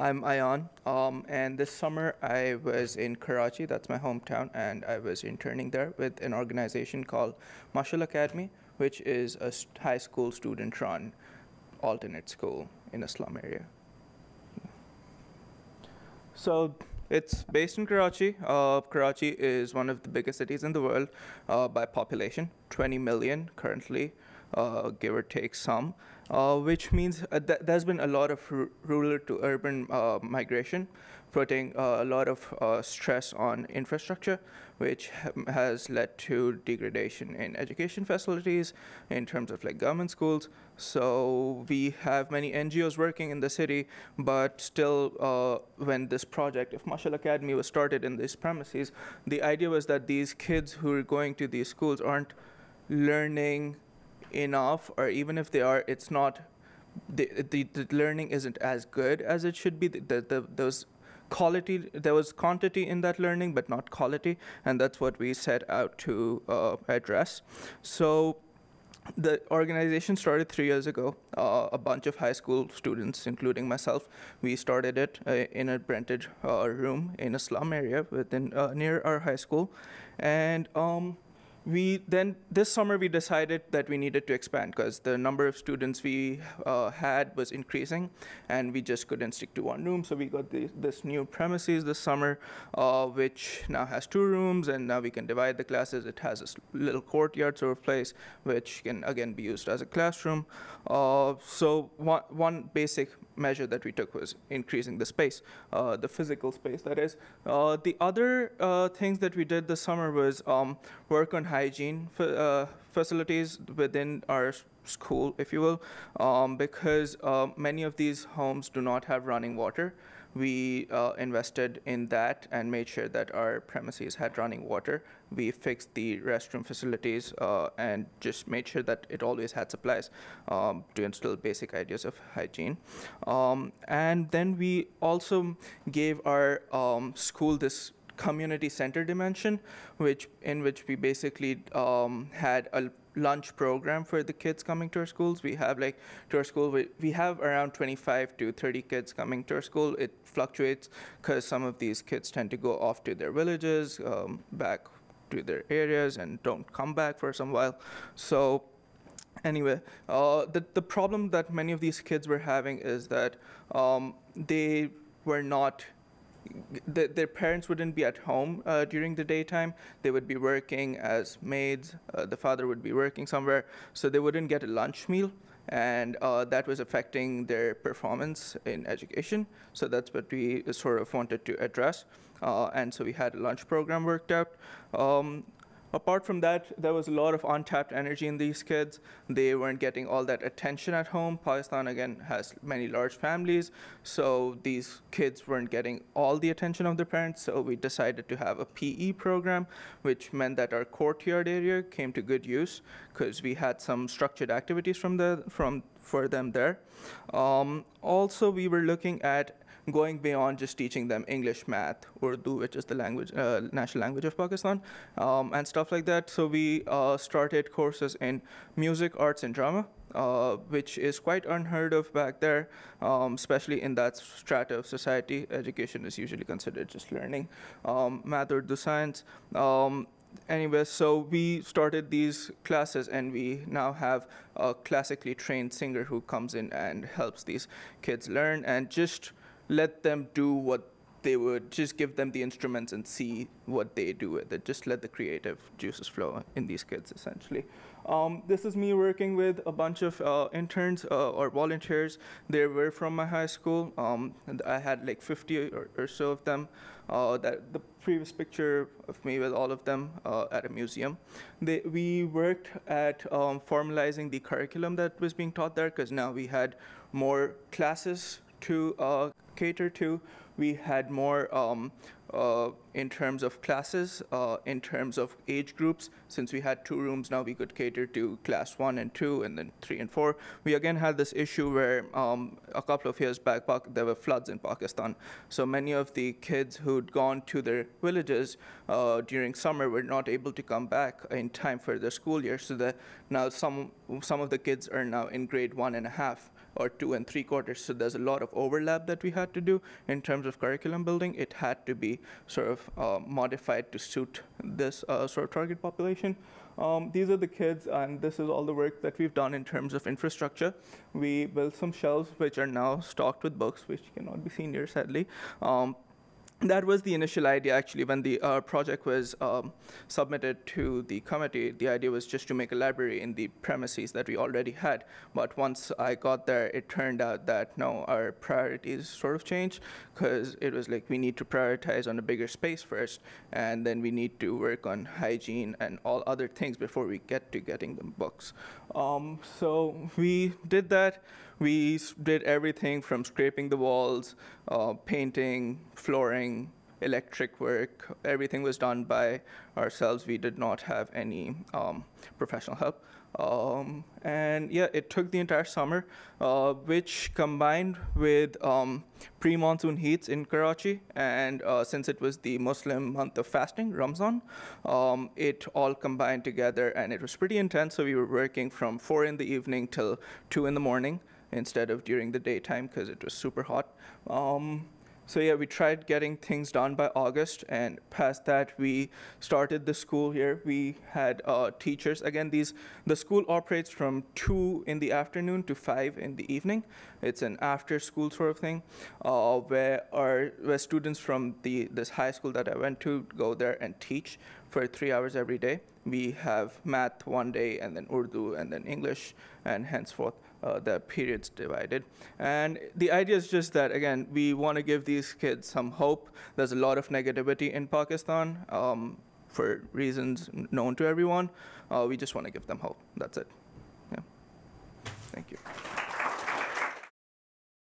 I'm Ayan, um, and this summer I was in Karachi, that's my hometown, and I was interning there with an organization called Marshall Academy, which is a high school student run alternate school in a slum area. So it's based in Karachi. Uh, Karachi is one of the biggest cities in the world uh, by population, 20 million currently uh, give or take some, uh, which means uh, th there's been a lot of rural to urban uh, migration, putting uh, a lot of stress on infrastructure, which ha has led to degradation in education facilities in terms of like government schools. So we have many NGOs working in the city, but still when this project, if Marshall Academy was started in these premises, the idea was that these kids who are going to these schools aren't learning enough or even if they are it's not the, the, the learning isn't as good as it should be the, the, the those quality there was quantity in that learning but not quality and that's what we set out to uh, address so the organization started three years ago. Uh, a bunch of high school students, including myself, we started it uh, in a rented uh, room in a slum area within uh, near our high school, and um, we then this summer we decided that we needed to expand because the number of students we uh, had was increasing and we just couldn't stick to one room so we got the, this new premises this summer uh, which now has two rooms and now we can divide the classes it has a little courtyard sort of place which can again be used as a classroom uh, so one, one basic measure that we took was increasing the space, uh, the physical space, that is. Uh, the other uh, things that we did this summer was um, work on hygiene uh, facilities within our school, if you will, um, because uh, many of these homes do not have running water we uh, invested in that and made sure that our premises had running water. We fixed the restroom facilities uh, and just made sure that it always had supplies um, to instill basic ideas of hygiene. Um, and then we also gave our um, school this community center dimension, which in which we basically um, had a lunch program for the kids coming to our schools. We have like to our school, we, we have around 25 to 30 kids coming to our school. It fluctuates because some of these kids tend to go off to their villages, um, back to their areas, and don't come back for some while. So anyway, uh, the, the problem that many of these kids were having is that um, they were not their parents wouldn't be at home uh, during the daytime. They would be working as maids. Uh, the father would be working somewhere, so they wouldn't get a lunch meal, and uh, that was affecting their performance in education. So that's what we sort of wanted to address, uh, and so we had a lunch program worked out. Um, Apart from that, there was a lot of untapped energy in these kids. They weren't getting all that attention at home. Pakistan, again, has many large families, so these kids weren't getting all the attention of their parents, so we decided to have a PE program, which meant that our courtyard area came to good use because we had some structured activities from the, from, for them there. Um, also, we were looking at going beyond just teaching them English, math, Urdu, which is the language, uh, national language of Pakistan, um, and stuff like that. So we uh, started courses in music, arts, and drama, uh, which is quite unheard of back there, um, especially in that strata of society. Education is usually considered just learning, um, math, Urdu, science. Um, anyway, so we started these classes, and we now have a classically trained singer who comes in and helps these kids learn and just let them do what they would just give them the instruments and see what they do with it. Just let the creative juices flow in these kids, essentially. Um, this is me working with a bunch of uh, interns uh, or volunteers. They were from my high school. Um, I had like 50 or, or so of them. Uh, that the previous picture of me with all of them uh, at a museum. They, we worked at um, formalizing the curriculum that was being taught there because now we had more classes to uh, cater to we had more um, uh, in terms of classes, uh, in terms of age groups. Since we had two rooms, now we could cater to class one and two, and then three and four. We again had this issue where um, a couple of years back, there were floods in Pakistan. So many of the kids who'd gone to their villages uh, during summer were not able to come back in time for the school year. So that now some some of the kids are now in grade one and a half or two and three quarters. So there's a lot of overlap that we had to do in terms of curriculum building. It had to be sort of uh, modified to suit this uh, sort of target population. Um, these are the kids, and this is all the work that we've done in terms of infrastructure. We built some shelves which are now stocked with books, which cannot be seen here, sadly. Um, that was the initial idea, actually, when the uh, project was um, submitted to the committee. The idea was just to make a library in the premises that we already had. But once I got there, it turned out that no, our priorities sort of changed because it was like we need to prioritize on a bigger space first, and then we need to work on hygiene and all other things before we get to getting the books. Um, so we did that. We did everything from scraping the walls, uh, painting, flooring electric work, everything was done by ourselves. We did not have any um, professional help. Um, and yeah, it took the entire summer, uh, which combined with um, pre monsoon heats in Karachi, and uh, since it was the Muslim month of fasting, Ramzan, um, it all combined together and it was pretty intense. So we were working from 4 in the evening till 2 in the morning instead of during the daytime because it was super hot. Um, so yeah, we tried getting things done by August, and past that, we started the school here. We had uh, teachers. Again, these the school operates from two in the afternoon to five in the evening. It's an after-school sort of thing, uh, where our where students from the this high school that I went to go there and teach for three hours every day. We have math one day, and then Urdu, and then English, and henceforth uh, period's divided. And the idea is just that, again, we want to give these kids some hope. There's a lot of negativity in Pakistan um, for reasons known to everyone. Uh, we just want to give them hope. That's it. Yeah. Thank you.